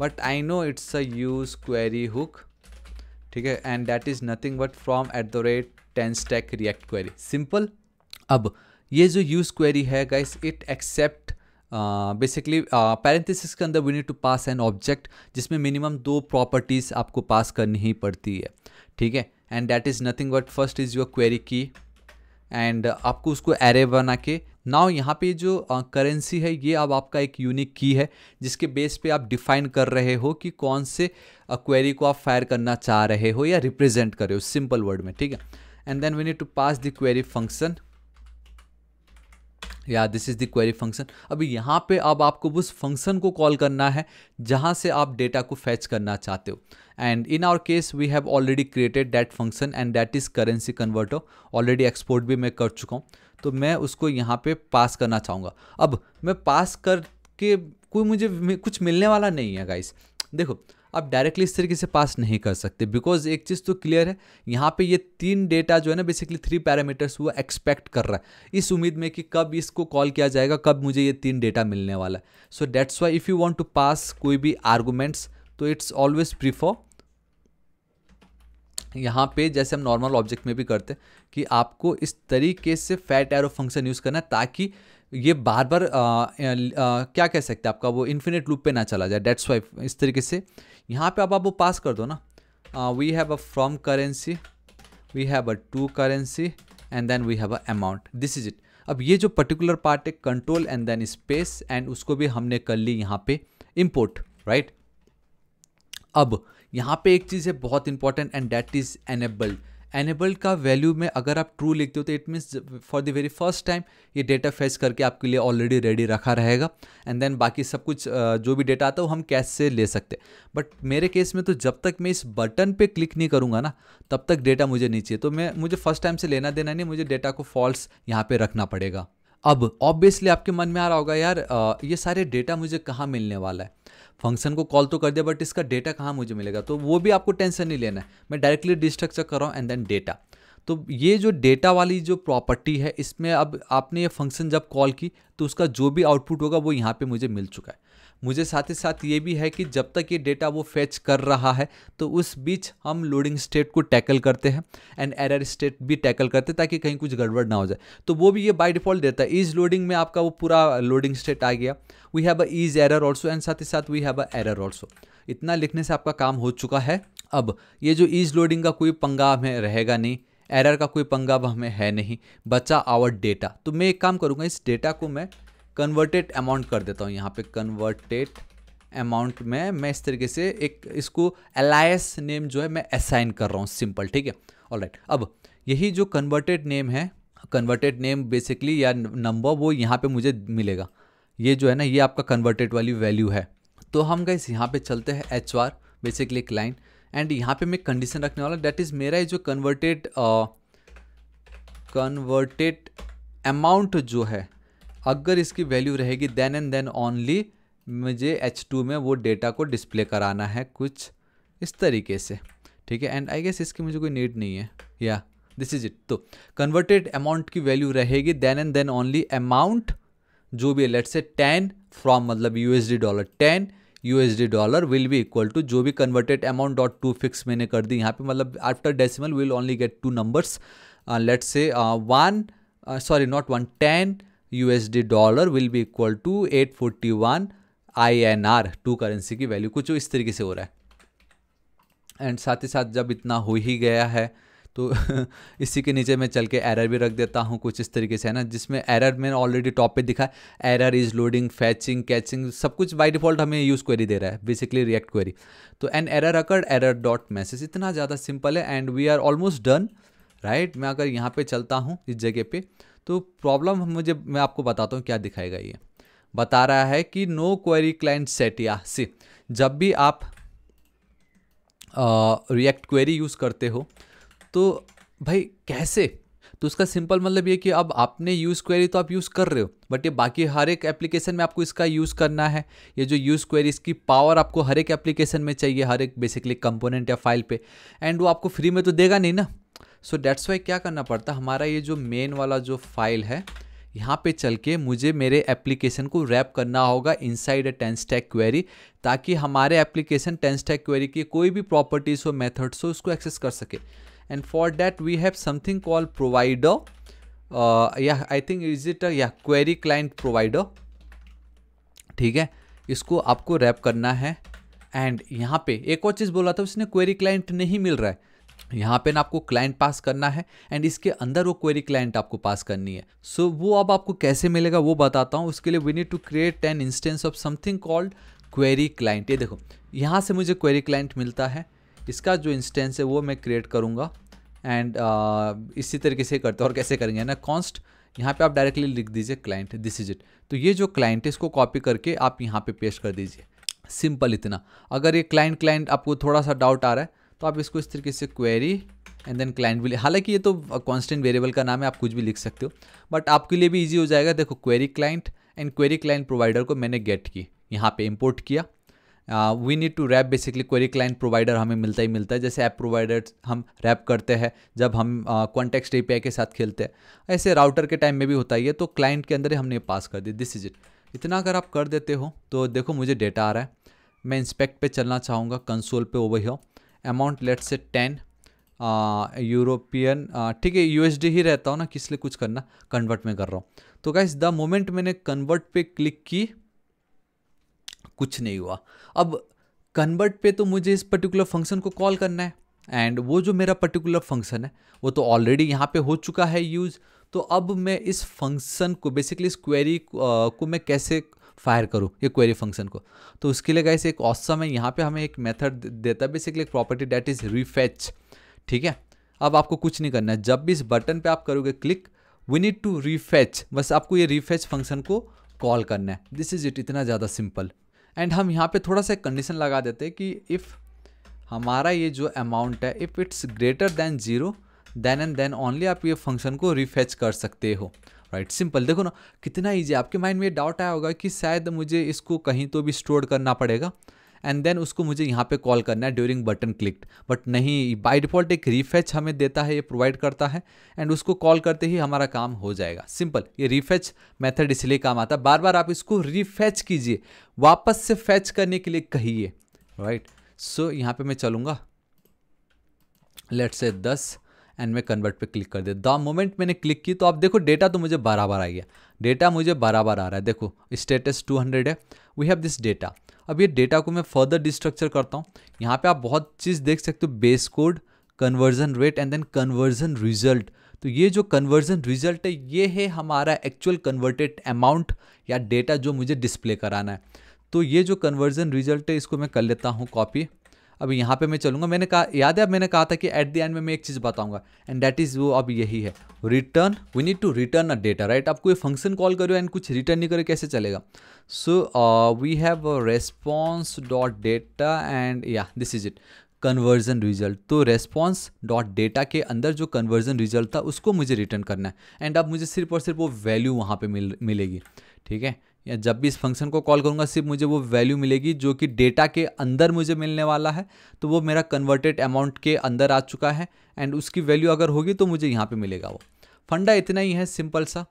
S1: but I know it's a use query hook ठीक है and that is nothing but from at the rate TanStack React query simple अब ये जो यूज़ क्वेरी है guys it accept basically uh, parenthesis uh, के अंदर we need to pass an object जिसमें minimum दो प्रॉपर्टीज़ आपको pass करनी ही पड़ती है ठीक है and that is nothing but first is your query key and आपको उसको एरे बना के नाउ यहाँ पे जो करेंसी uh, है ये अब आपका एक यूनिक की है जिसके बेस पे आप डिफाइन कर रहे हो कि कौन से क्वेरी को आप फायर करना चाह रहे हो या रिप्रेजेंट कर रहे हो सिंपल वर्ड में ठीक है and then we need to pass the query function या this is the query function अभी यहाँ पे अब आपको उस फंक्शन को कॉल करना है जहाँ से आप डेटा को फैच करना चाहते हो and in our case we have already created that function and that is currency converter already export भी मैं कर चुका हूँ तो मैं उसको यहाँ पे पास करना चाहूँगा अब मैं पास करके कोई मुझे कुछ मिलने वाला नहीं है गाइस देखो आप डायरेक्टली इस तरीके से पास नहीं कर सकते बिकॉज एक चीज़ तो क्लियर है यहाँ पे ये तीन डेटा जो है ना बेसिकली थ्री पैरामीटर्स वो एक्सपेक्ट कर रहा है इस उम्मीद में कि कब इसको कॉल किया जाएगा कब मुझे ये तीन डेटा मिलने वाला है so that's why if you want to pass कोई भी आर्गूमेंट्स तो इट्स ऑलवेज प्रीफर यहाँ पे जैसे हम नॉर्मल ऑब्जेक्ट में भी करते हैं कि आपको इस तरीके से फैट एरो फंक्शन यूज़ करना है ताकि ये बार बार आ, आ, आ, क्या कह सकते हैं आपका वो इन्फिनेट लूप पे ना चला जाए डेट्स वाइफ इस तरीके से यहाँ पे अब आप वो पास कर दो ना we have a from currency we have a to currency and then we have a amount this is it अब ये जो पर्टिकुलर पार्ट है control and then space and उसको भी हमने कर ली यहाँ पे इम्पोर्ट राइट right? अब यहाँ पे एक चीज़ है बहुत important and that is enabled enabled e का वैल्यू में अगर आप ट्रू लिखते हो तो it means for the very first time ये डेटा फेस करके आपके लिए ऑलरेडी रेडी रखा रहेगा एंड देन बाकी सब कुछ जो भी डेटा आता है वो हम कैश से ले सकते बट मेरे केस में तो जब तक मैं इस बटन पर क्लिक नहीं करूँगा ना तब तक डेटा मुझे नहीं चाहिए तो मैं मुझे फर्स्ट टाइम से लेना देना नहीं मुझे डेटा को फॉल्स यहाँ पर रखना पड़ेगा अब ऑब्वियसली आपके मन में आ रहा होगा यार ये सारे डेटा मुझे कहाँ मिलने वाला है फंक्शन को कॉल तो कर दिया बट इसका डेटा कहाँ मुझे मिलेगा तो वो भी आपको टेंशन नहीं लेना है मैं डायरेक्टली डिस्ट्रक्चर कर रहा हूँ एंड देन डेटा तो ये जो डेटा वाली जो प्रॉपर्टी है इसमें अब आपने ये फंक्शन जब कॉल की तो उसका जो भी आउटपुट होगा वो यहाँ पे मुझे मिल चुका है मुझे साथ ही साथ ये भी है कि जब तक ये डेटा वो फेच कर रहा है तो उस बीच हम लोडिंग स्टेट को टैकल करते हैं एंड एरर स्टेट भी टैकल करते हैं ताकि कहीं कुछ गड़बड़ ना हो जाए तो वो भी ये बाई डिफॉल्ट देता है ईज लोडिंग में आपका वो पूरा लोडिंग स्टेट आ गया we have a is error also and साथ ही साथ we have a error also इतना लिखने से आपका काम हो चुका है अब ये जो ईज लोडिंग का कोई पंगा हमें रहेगा नहीं एरर का कोई पंगा हमें है नहीं बचा आवर डेटा तो मैं एक काम करूँगा इस डेटा को मैं कन्वर्टेड अमाउंट कर देता हूँ यहाँ पे कन्वर्टेड अमाउंट में मैं इस तरीके से एक इसको एलायस नेम जो है मैं असाइन कर रहा हूँ सिंपल ठीक है ऑल राइट अब यही जो कन्वर्टेड नेम है कन्वर्टेड नेम बेसिकली या नंबर वो यहाँ पे मुझे मिलेगा ये जो है ना ये आपका कन्वर्टेड वाली वैल्यू है तो हम गए यहाँ पे चलते हैं एच आर बेसिकली एक लाइन एंड यहाँ पे मैं कंडीशन रखने वाला दैट इज़ मेरा जो कन्वर्टेड कन्वर्टेड अमाउंट जो है अगर इसकी वैल्यू रहेगी देन एंड देन ओनली मुझे एच टू में वो डेटा को डिस्प्ले कराना है कुछ इस तरीके से ठीक है एंड आई गेस इसकी मुझे कोई नीड नहीं है या दिस इज इट तो कन्वर्टेड अमाउंट की वैल्यू रहेगी then and then only amount जो भी है लेट से टेन फ्रॉम मतलब the dollar ten the dollar will be equal to जो भी converted amount dot to fix मैंने कर दी यहाँ पे मतलब after decimal will only get two numbers let's से one sorry not one ten USD dollar will be equal to 841 INR to currency की वैल्यू कुछ इस तरीके से हो रहा है एंड साथ ही साथ जब इतना हो ही गया है तो *laughs* इसी के नीचे मैं चल के एरर भी रख देता हूँ कुछ इस तरीके से है ना जिसमें एरर मैंने ऑलरेडी टॉप पे दिखा है error is loading fetching caching सब कुछ बाय डिफ़ॉल्ट हमें यूज़ क्वेरी दे रहा है बेसिकली रिएक्ट क्वेरी तो an error occurred error dot message इतना ज़्यादा सिंपल है and we are almost done right मैं अगर यहाँ पर चलता हूँ इस जगह पर तो प्रॉब्लम मुझे मैं आपको बताता हूँ क्या दिखाएगा ये बता रहा है कि नो क्वेरी क्लाइंट सेट या सी जब भी आप रिएक्ट क्वेरी यूज़ करते हो तो भाई कैसे तो उसका सिंपल मतलब ये कि अब आपने यूज़ क्वेरी तो आप यूज़ कर रहे हो बट ये बाकी हर एक एप्लीकेशन में आपको इसका यूज़ करना है ये जो यूज़ क्वेरी इसकी पावर आपको हर एक एप्लीकेशन में चाहिए हर एक बेसिकली कंपोनेंट या फाइल पे एंड वो आपको फ्री में तो देगा नहीं ना सो डैट्स वाई क्या करना पड़ता हमारा ये जो मेन वाला जो फाइल है यहाँ पे चल के मुझे मेरे एप्लीकेशन को रैप करना होगा inside a TanStack query ताकि हमारे एप्लीकेशन टेंस टैक क्वेरी की कोई भी प्रॉपर्टीज़ हो मेथड्स हो उसको एक्सेस कर सके and for that we have something call provider या आई थिंक इज इट या क्वेरी क्लाइंट प्रोवाइडर ठीक है इसको आपको रैप करना है एंड यहाँ पे एक और चीज़ बोला था उसने क्वेरी क्लाइंट नहीं मिल रहा है यहाँ पे ना आपको क्लाइंट पास करना है एंड इसके अंदर वो क्वेरी क्लाइंट आपको पास करनी है सो so, वो अब आपको कैसे मिलेगा वो बताता हूँ उसके लिए we need to create an instance of something called query client ये देखो यहाँ से मुझे क्वेरी क्लाइंट मिलता है इसका जो इंस्टेंस है वो मैं क्रिएट करूँगा एंड uh, इसी तरीके से करते और कैसे करेंगे ना कॉन्स्ट यहाँ पे आप डायरेक्टली लिख दीजिए क्लाइंट दिस इज इट तो ये जो क्लाइंट है इसको कॉपी करके आप यहाँ पे पेस्ट कर दीजिए सिंपल इतना अगर ये क्लाइंट क्लाइंट आपको थोड़ा सा डाउट आ रहा है तो आप इसको इस तरीके से क्वेरी एंड देन क्लाइंट भी हालांकि ये तो कॉन्स्टेंट वेरिएबल का नाम है आप कुछ भी लिख सकते हो बट आपके लिए भी ईजी हो जाएगा देखो query client and query client provider को मैंने गेट की यहाँ पर इम्पोर्ट किया we need to wrap basically query client provider हमें मिलता ही मिलता है जैसे ऐप प्रोवाइडर हम रैप करते हैं जब हम कॉन्टेक्स्ट uh, आई के साथ खेलते हैं ऐसे राउटर के टाइम में भी होता ही है तो क्लाइंट के अंदर ही हमने पास कर दी दिस इज इट इतना अगर आप कर देते हो तो देखो मुझे डेटा आ रहा है मैं इंस्पेक्ट पे चलना चाहूँगा कंसोल पे ओवर हो amount let's say ten European ठीक है यूएसडी ही रहता हूँ ना किस लिए कुछ करना कन्वर्ट में कर रहा हूँ तो इस द मोमेंट मैंने कन्वर्ट पे क्लिक की कुछ नहीं हुआ अब कन्वर्ट पे तो मुझे इस पर्टिकुलर फंक्शन को कॉल करना है एंड वो जो मेरा पर्टिकुलर फंक्शन है वो तो ऑलरेडी यहाँ पे हो चुका है यूज़ तो अब मैं इस फंक्शन को बेसिकली इस क्वेरी uh, को मैं कैसे फायर करूँ ये क्वेरी फंक्शन को तो उसके लिए गाइस एक ऑसम है यहाँ पे हमें एक मेथड देता है बेसिकली एक प्रॉपर्टी डैट इज़ रिफेच ठीक है अब आपको कुछ नहीं करना है जब भी इस बटन पे आप करोगे click we need to refetch बस आपको ये रिफेच फंक्शन को कॉल करना है दिस इज़ इट इतना ज़्यादा सिंपल एंड हम यहाँ पे थोड़ा सा कंडीशन लगा देते हैं कि इफ़ हमारा ये जो अमाउंट है if it's greater than zero then and then only आप ये फंक्शन को रिफेच कर सकते हो राइट सिंपल देखो ना कितना ईजी आपके माइंड में ये डाउट आया होगा कि शायद मुझे इसको कहीं तो भी स्टोर करना पड़ेगा एंड देन उसको मुझे यहाँ पे कॉल करना है ड्यूरिंग बटन क्लिक बट नहीं बाय डिफ़ॉल्ट एक रिफेच हमें देता है ये प्रोवाइड करता है एंड उसको कॉल करते ही हमारा काम हो जाएगा सिंपल ये रिफेच मेथड इसलिए काम आता है बार बार आप इसको रिफेच कीजिए वापस से फैच करने के लिए कहिए राइट सो यहाँ पर मैं चलूँगा लेट से दस एंड मैं कन्वर्ट पे क्लिक कर दिया द मोमेंट मैंने क्लिक की तो आप देखो डेटा तो मुझे बराबर आ गया डेटा मुझे बराबर आ रहा है देखो स्टेटस 200 है वी हैव दिस डेटा अब ये डेटा को मैं फर्दर डिस्ट्रक्चर करता हूँ यहाँ पे आप बहुत चीज़ देख सकते हो base code conversion rate and then conversion result तो ये जो कन्वर्जन रिजल्ट है ये है हमारा एक्चुअल कन्वर्टेड अमाउंट या डेटा जो मुझे डिस्प्ले कराना है तो ये जो कन्वर्जन रिजल्ट है इसको मैं कर लेता हूँ कॉपी अब यहाँ पे मैं चलूँगा मैंने कहा याद है अब मैंने कहा था कि एट द एंड में मैं एक चीज़ बताऊँगा एंड दैट इज़ वो अब यही है return we need to return a data right आप कोई फंक्शन कॉल करो एंड कुछ रिटर्न नहीं करो कैसे चलेगा so we have response dot data and या this is it conversion result तो रेस्पॉन्स डॉट डेटा के अंदर जो कन्वर्जन रिजल्ट था उसको मुझे रिटर्न करना है एंड अब मुझे सिर्फ और सिर्फ वो वैल्यू वहाँ पे मिल मिलेगी ठीक है या जब भी इस फंक्शन को कॉल करूँगा सिर्फ मुझे वो वैल्यू मिलेगी जो कि डेटा के अंदर मुझे मिलने वाला है तो वो मेरा कन्वर्टेड अमाउंट के अंदर आ चुका है एंड उसकी वैल्यू अगर होगी तो मुझे यहाँ पे मिलेगा वो फंडा इतना ही है सिंपल सा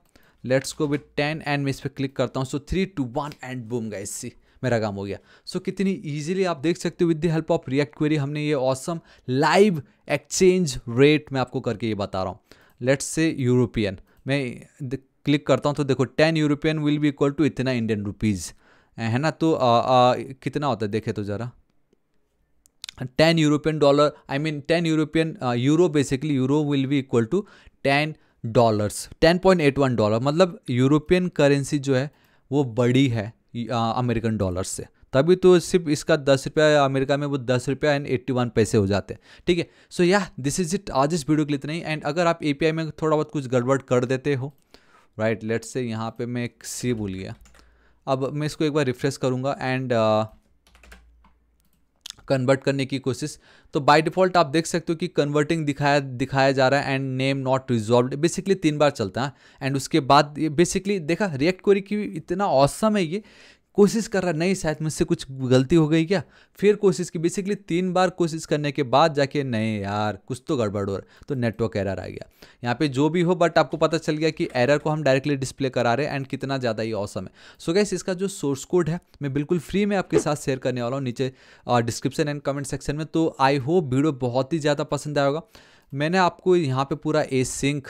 S1: let's go with ten and मैं इस पर क्लिक करता हूँ so three two one and boom गए सी मेरा काम हो गया सो so, कितनी इजीली आप देख सकते हो with the help of react query हमने ये ऑसम लाइव एक्सचेंज रेट मैं आपको करके ये बता रहा हूँ लेट्स से यूरोपियन मैं क्लिक करता हूँ तो देखो ten European will be equal to इतना इंडियन रुपीज़ है ना तो आ, आ, कितना होता है देखे तो ज़रा ten European dollar I mean ten European euro basically euro will be equal to ten dollars ten point eight one dollar मतलब यूरोपियन करेंसी जो है वो बड़ी है अमेरिकन डॉलर से तभी तो सिर्फ इसका दस रुपया अमेरिका में वो दस रुपया एंड एट्टी वन पैसे हो जाते हैं ठीक है सो या दिस इज इट आज इस वीडियो के लिए इतना ही एंड अगर आप ए में थोड़ा बहुत कुछ गड़बड़ कर देते हो राइट लेट से यहाँ पे मैं एक सी भूल गया अब मैं इसको एक बार रिफ्रेश करूँगा एंड कन्वर्ट uh, करने की कोशिश तो बाय डिफ़ॉल्ट आप देख सकते हो कि कन्वर्टिंग दिखाया दिखाया जा रहा है and name not resolve basically तीन बार चलता है एंड उसके बाद ये बेसिकली देखा रिएक्ट क्वेरी की इतना औसम है ये कोशिश कर रहा नहीं शायद मुझसे कुछ गलती हो गई क्या फिर कोशिश की बेसिकली तीन बार कोशिश करने के बाद जाके नहीं यार कुछ तो गड़बड़ हो रहा तो नेटवर्क एरर आ गया यहाँ पे जो भी हो बट आपको पता चल गया कि एरर को हम डायरेक्टली डिस्प्ले करा रहे हैं एंड कितना ज़्यादा ये औसम है सो गैस इसका जो सोर्स कोड है मैं बिल्कुल फ्री में आपके साथ शेयर करने वाला हूँ नीचे डिस्क्रिप्शन एंड कमेंट सेक्शन में तो आई होप वीडियो बहुत ही ज़्यादा पसंद आएगा मैंने आपको यहाँ पर पूरा ए सिंक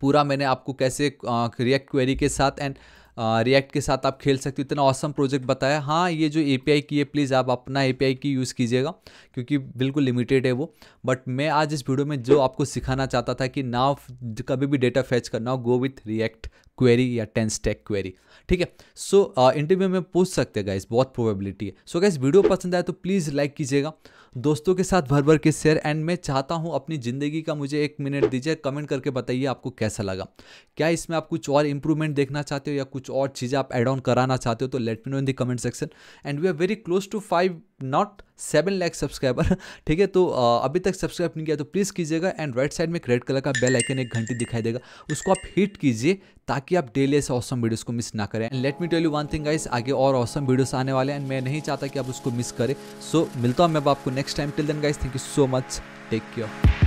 S1: पूरा मैंने आपको कैसे रिएक्ट क्वेरी के साथ एंड रिएक्ट के साथ आप खेल सकते हो इतना ऑसम प्रोजेक्ट बताया हाँ ये जो ए की है प्लीज़ आप अपना ए की यूज़ कीजिएगा क्योंकि बिल्कुल लिमिटेड है वो बट मैं आज इस वीडियो में जो आपको सिखाना चाहता था कि नाव कभी भी डेटा फैच करना हो गो विथ रिएक्ट क्वेरी या टेंस स्टेक क्वेरी ठीक है सो इंटरव्यू में पूछ सकते हैं गाइस बहुत प्रोबेबिलिटी है सो so, गाइस वीडियो पसंद आए तो प्लीज़ लाइक कीजिएगा दोस्तों के साथ भर भर के शेयर एंड मैं चाहता हूँ अपनी ज़िंदगी का मुझे एक मिनट दीजिए कमेंट करके बताइए आपको कैसा लगा क्या इसमें आप कुछ और इंप्रूवमेंट देखना चाहते हो या कुछ और चीज़ें आप एड ऑन कराना चाहते हो तो let me know in the comment section and we are very close to five not seven lakh subscriber ठीक है तो अभी तक सब्सक्राइब नहीं किया तो प्लीज़ कीजिएगा एंड राइट साइड में एक रेड कलर का बेल आइकन एक घंटी दिखाई देगा उसको आप हिट कीजिए ताकि आप डेली ऐसे ऑसम वीडियोस को मिस ना करें and let me tell you one thing guys आगे और ऑसम वीडियोस आने वाले हैं एंड मैं नहीं चाहता कि आप उसको मिस करें सो so, मिलता हूँ मैं आपको next time till then guys thank you so much take care